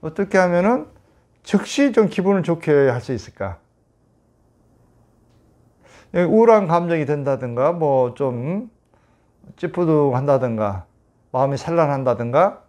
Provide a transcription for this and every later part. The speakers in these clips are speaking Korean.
어떻게 하면은 즉시 좀 기분을 좋게 할 수 있을까? 예, 우울한 감정이 든다든가, 뭐 좀 찌뿌둥한다든가, 마음이 산란한다든가,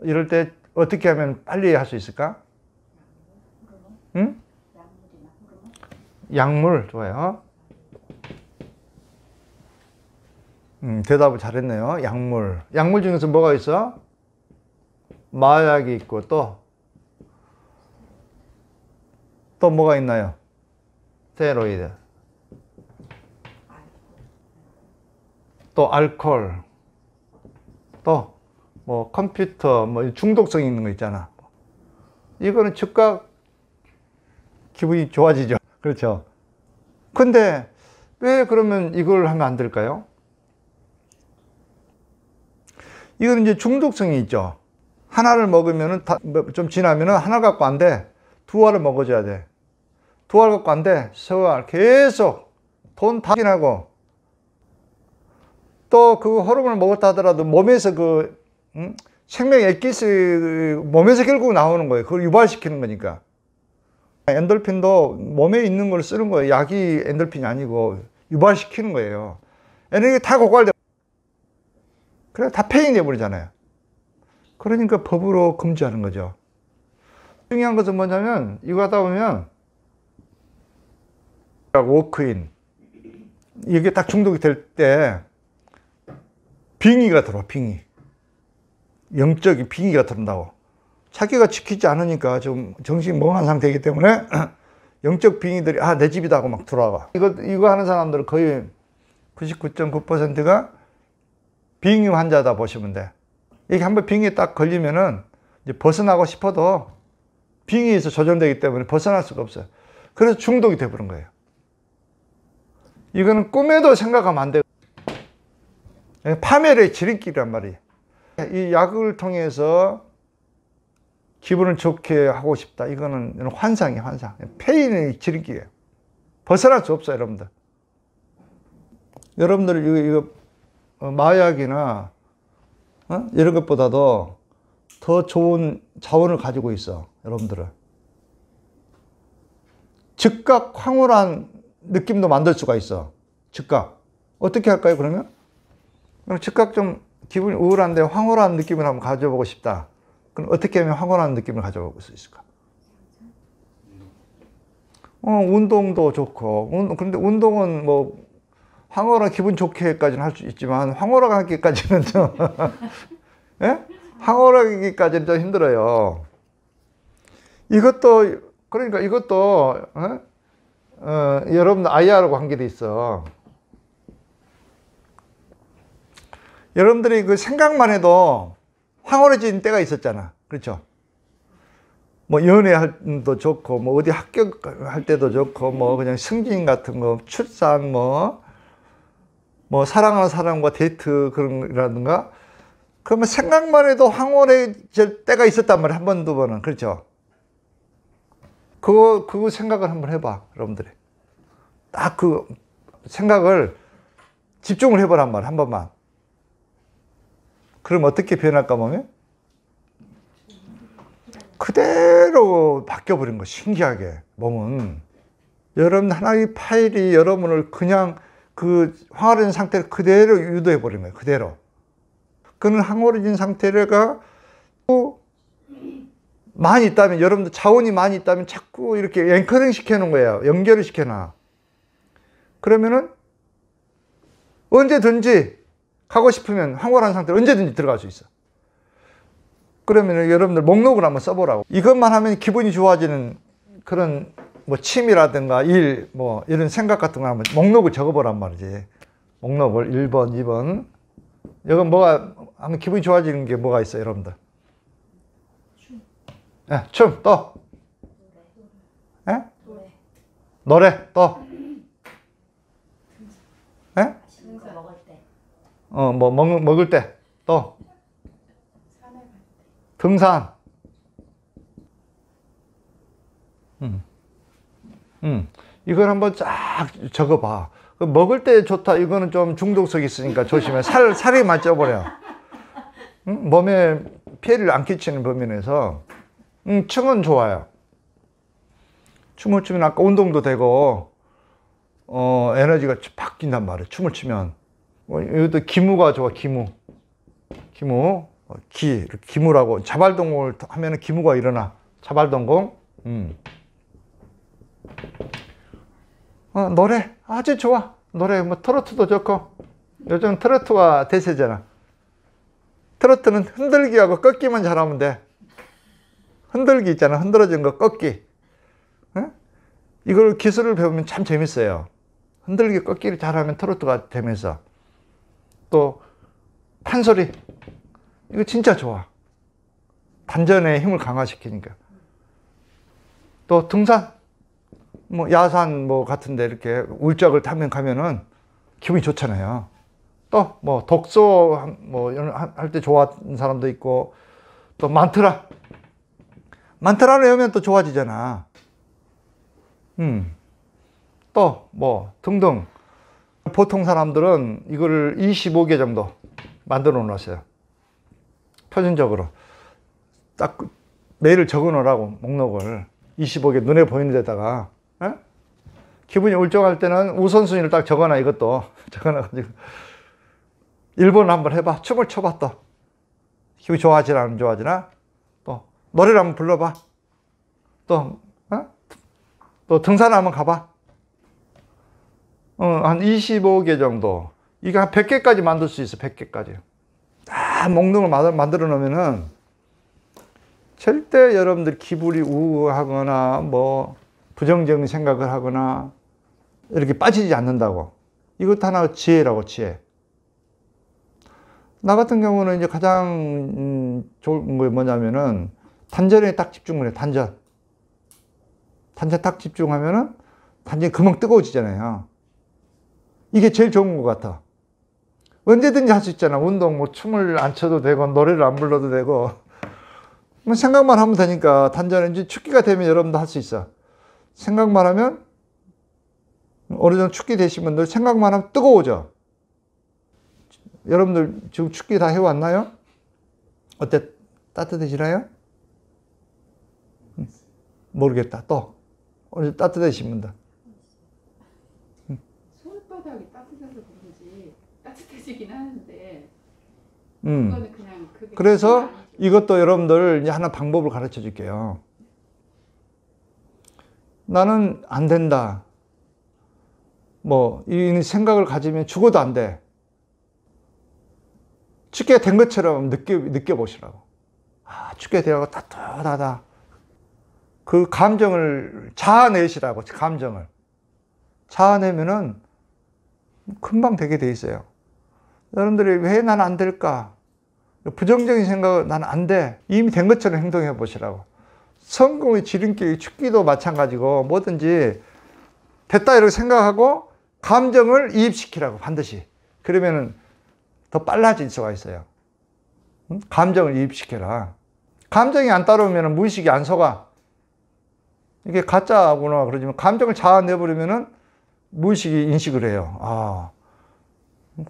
이럴 때 어떻게 하면 빨리 할 수 있을까? 응? 약물, 좋아요. 음, 대답을 잘했네요. 약물. 약물 중에서 뭐가 있어? 마약이 있고 또, 또 뭐가 있나요? 스테로이드. 또 알코올. 또, 뭐 컴퓨터, 뭐 중독성 있는 거 있잖아. 이거는 즉각 기분이 좋아지죠. 그렇죠. 근데 왜 그러면 이걸 하면 안 될까요? 이거는 이제 중독성이 있죠. 하나를 먹으면은 뭐, 좀 지나면은 하나 갖고 안 돼. 두 알을 먹어줘야 돼. 두 알 갖고 안 돼. 세 알. 계속 돈 다 지나고. 또 그 호르몬을 먹었다 하더라도 몸에서 그, 음? 생명 액기스 몸에서 결국 나오는 거예요. 그걸 유발시키는 거니까. 엔돌핀도 몸에 있는 걸 쓰는 거예요. 약이 엔돌핀이 아니고 유발시키는 거예요. 에너지 다 고갈돼. 그래, 다 폐인돼 버리잖아요. 그러니까 법으로 금지하는 거죠. 중요한 것은 뭐냐면 이거 하다 보면 워크인 이게 딱 중독이 될 때 빙의가 들어 빙의 영적인 빙의가 들어온다고 자기가 지키지 않으니까 좀 정신이 멍한 상태이기 때문에 영적 빙의들이 아 내 집이다 하고 막 들어와 이거, 이거 하는 사람들은 거의 99.9%가 빙의 환자다 보시면 돼 이게 한번 빙의에 딱 걸리면은 벗어나고 싶어도 빙의에서 조정되기 때문에 벗어날 수가 없어요. 그래서 중독이 돼버린 거예요. 이거는 꿈에도 생각하면 안 돼요. 파멸의 지름길이란 말이에요. 이 약을 통해서 기분을 좋게 하고 싶다. 이거는 환상이에요, 환상. 페인의 지름길이에요. 벗어날 수 없어요, 여러분들. 여러분들, 이거, 이거 어, 마약이나 어? 이런 것보다도 더 좋은 자원을 가지고 있어 여러분들은 즉각 황홀한 느낌도 만들 수가 있어 즉각 어떻게 할까요 그러면? 그럼 즉각 좀 기분이 우울한데 황홀한 느낌을 한번 가져보고 싶다 그럼 어떻게 하면 황홀한 느낌을 가져볼 수 있을까? 어, 운동도 좋고, 그런데 운동은 뭐, 황어라 기분 좋게까지는 할 수 있지만 황어라 가기까지는 좀 예? 황어라 가기까지는 좀 힘들어요. 이것도 그러니까 이것도 어? 어, 여러분 IR하고 관계돼 있어. 여러분들이 그 생각만 해도 황홀해진 때가 있었잖아. 그렇죠? 뭐 연애할 때도 좋고 뭐 어디 합격할 때도 좋고 뭐 그냥 승진 같은 거 출산 뭐뭐 사랑하는 사람과 데이트 그런라든가 그러면 생각만 해도 황홀해질 때가 있었단 말이야한 번, 두 번은. 그렇죠? 그거, 그거 생각을 한번 해봐. 여러분들이. 딱 그 생각을 집중을 해보란 말이야. 한 번만. 그럼 어떻게 변할까, 보면 그대로 바뀌어버린 거 신기하게. 몸은. 여러분, 하나의 파일이 여러분을 그냥 그 황홀해진 상태를 그대로 유도해 버린 거예요. 그대로. 그는 황홀해진 상태가 많이 있다면 여러분들 자원이 많이 있다면 자꾸 이렇게 앵커링 시켜 놓은 거예요. 연결을 시켜 놔. 그러면은 언제든지 가고 싶으면 황홀한 상태로 언제든지 들어갈 수 있어. 그러면 여러분들 목록을 한번 써보라고. 이것만 하면 기분이 좋아지는 그런 뭐 취미라든가 일, 뭐 이런 생각 같은 거 하면 목록을 적어보란 말이지. 목록을 1번, 2번. 여기 뭐가, 하면 기분이 좋아지는 게 뭐가 있어요, 여러분들? 춤. 예, 춤, 또. 예? 노래. 예? 노래, 또. 예? 먹을 때. 어, 뭐, 먹, 먹을 때, 또. 등산. 음. 음. 이걸 한번 쫙 적어봐. 그 먹을 때 좋다. 이거는 좀중독성 있으니까 조심해. 살, 살이 맞춰버려. 음, 몸에 피해를 안 끼치는 범위에서 음, 춤은 좋아요. 춤을 추면 아까 운동도 되고, 어, 에너지가 바뀐단 말이에요. 춤을 추면. 어, 뭐, 이것도 기무가 좋아, 기무. 기무. 어, 기, 기무라고. 자발동공을 하면 기무가 일어나. 자발동공. 음. 어, 노래 아주 좋아. 노래 뭐 트로트도 좋고 요즘 트로트가 대세잖아. 트로트는 흔들기하고 꺾기만 잘하면 돼. 흔들기 있잖아. 흔들어진 거 꺾기. 어? 이걸 기술을 배우면 참 재밌어요. 흔들기 꺾기를 잘하면 트로트가 되면서 또 판소리 이거 진짜 좋아. 단전에 힘을 강화시키니까. 또 등산 뭐 야산 뭐 같은데 이렇게 울적을 타면 가면은 기분이 좋잖아요. 또뭐 독서 뭐할때 좋아하는 사람도 있고 또 만트라 만트라를 외우면 또 좋아지잖아. 음. 또 뭐 등등 보통 사람들은 이거 25개 정도 만들어 놓으세요. 표준적으로 딱 매일 적어 놓으라고 목록을 25개 눈에 보이는 데다가 기분이 울적할 때는 우선순위를 딱 적어놔 이것도 적어놔가지고 1번 한번 해봐 춤을 춰봐 또 기분이 좋아지나 안 좋아지나 또 노래를 한번 불러봐 또, 어? 또 등산 한번 가봐 어, 한 25개 정도 이거한 100개까지 만들 수 있어 100개까지 다 목록을 만들어 놓으면은 절대 여러분들 기분이 우울하거나 뭐 부정적인 생각을 하거나 이렇게 빠지지 않는다고. 이것도 하나 지혜라고, 지혜. 나 같은 경우는 이제 가장 음, 좋은 게 뭐냐면은 단전에 딱 집중을 해, 단전. 단전 딱 집중하면은 단전이 금방 뜨거워지잖아요. 이게 제일 좋은 것 같아. 언제든지 할 수 있잖아. 운동, 뭐, 춤을 안 춰도 되고, 노래를 안 불러도 되고. 뭐 생각만 하면 되니까, 단전에 이제 축기가 되면 여러분도 할 수 있어. 생각만 하면 어느 정도 춥게 되신 분들 생각만 하면 뜨거워져. 여러분들 지금 춥기 다 해왔나요? 어때? 따뜻해지나요? 모르겠다. 또. 오늘 따뜻해신 분들. 손바닥이 따서그런 음. 이것도 여러분들 이제 하나 방법을 가르쳐 줄게요. 나는 안 된다. 뭐, 이 생각을 가지면 죽어도 안 돼. 죽게 된 것처럼 느껴, 느껴보시라고. 아, 죽게 되라고 따뜻하다. 그 감정을 자아내시라고, 감정을. 자아내면은 금방 되게 돼 있어요. 여러분들이 왜 난 안 될까? 부정적인 생각은 난안 돼. 이미 된 것처럼 행동해 보시라고. 성공의 지름길, 축기도 마찬가지고 뭐든지 됐다 이렇게 생각하고 감정을 이입시키라고 반드시. 그러면더 빨라질 수가 있어요. 감정을 이입시켜라. 감정이 안 따라오면 무의식이 안 서가. 이게 가짜구나 그러지만 감정을 자아내버리면 무의식이 인식을 해요. 아.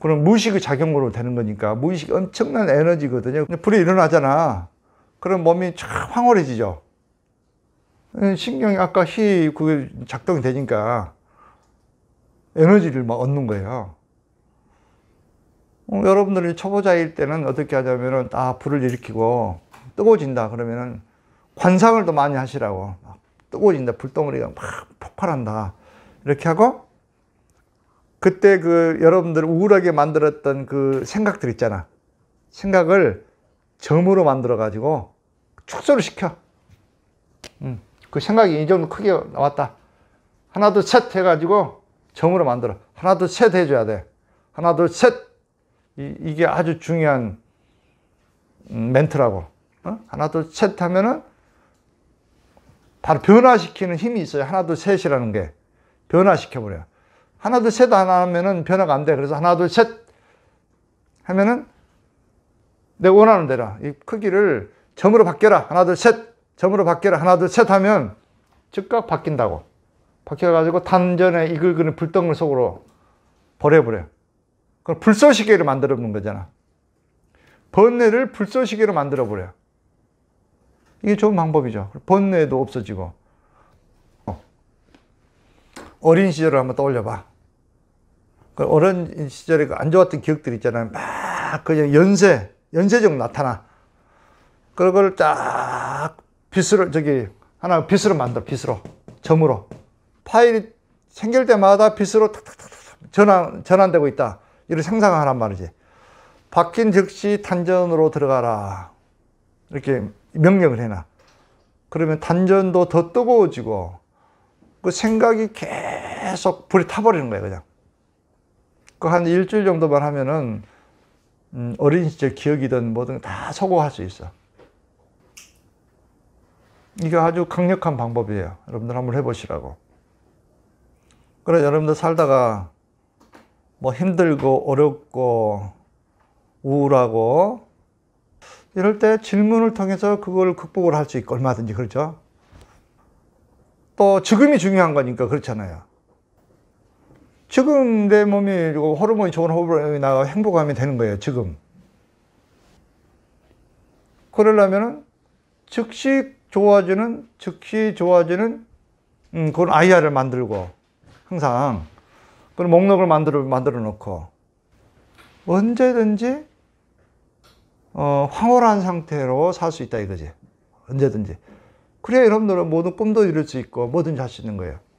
그럼 무의식의 작용으로 되는 거니까 무의식이 엄청난 에너지거든요. 불이 일어나잖아. 그럼 몸이 쫙 황홀해지죠. 신경이 아까 히 그게 작동이 되니까 에너지를 막 얻는 거예요. 어, 여러분들이 초보자일 때는 어떻게 하냐면은 아 불을 일으키고 뜨거워진다 그러면은 관상을 더 많이 하시라고 뜨거워진다 불덩어리가 막 폭발한다 이렇게 하고 그때 그 여러분들 우울하게 만들었던 그 생각들 있잖아 생각을 점으로 만들어 가지고 축소를 시켜 음, 그 생각이 이 정도 크게 나왔다 하나 둘셋 해가지고 점으로 만들어. 하나, 둘, 셋 해줘야 돼. 하나, 둘, 셋. 이, 게 아주 중요한 음, 멘트라고. 어? 하나, 둘, 셋 하면은 바로 변화시키는 힘이 있어요. 하나, 둘, 셋이라는 게. 변화시켜버려요. 하나, 둘, 셋안 하면은 변화가 안 돼. 그래서 하나, 둘, 셋 하면은 내가 원하는 대로 이 크기를 점으로 바뀌어라. 하나, 둘, 셋. 점으로 바뀌어라. 하나, 둘, 셋 하면 즉각 바뀐다고. 박혀가지고 단전에 이글그는 불덩이 속으로 버려버려요. 그럼 불쏘시개로 만들어 놓은 거잖아. 번뇌를 불쏘시개로 만들어 버려 이게 좋은 방법이죠. 번뇌도 없어지고. 어. 어린 시절을 한번 떠올려 봐. 그 어린 시절에 그 안 좋았던 기억들 있잖아요. 막 그냥 연쇄, 연쇄적으로 나타나. 그걸 쫙 빗으로, 저기, 하나 빗으로 만들어, 빗으로. 점으로. 파일이 생길 때마다 빛으로 탁탁탁탁 전환, 전환되고 있다. 이를 생산하란 말이지. 바뀐 즉시 단전으로 들어가라. 이렇게 명령을 해놔. 그러면 단전도 더 뜨거워지고 그 생각이 계속 불이 타버리는 거예 그냥. 그 한 일주일 정도만 하면은 음, 어린 시절 기억이든 뭐든 다 소고할 수 있어. 이게 아주 강력한 방법이에요. 여러분들 한번 해보시라고. 그래 여러분들 살다가 뭐 힘들고 어렵고 우울하고 이럴 때 질문을 통해서 그걸 극복을 할 수 있고 얼마든지 그렇죠 또 지금이 중요한 거니까 그렇잖아요 지금 내 몸이 호르몬이 좋은 호르몬이 나가 행복하면 되는 거예요 지금 그러려면 즉시 좋아지는 즉시 좋아지는 음, 그런 아이아를 만들고 항상 그런 목록을 만들어 만들어 놓고 언제든지 어, 황홀한 상태로 살 수 있다 이거지. 언제든지. 그래야 여러분들은 모든 꿈도 이룰 수 있고 뭐든지 할 수 있는 거예요.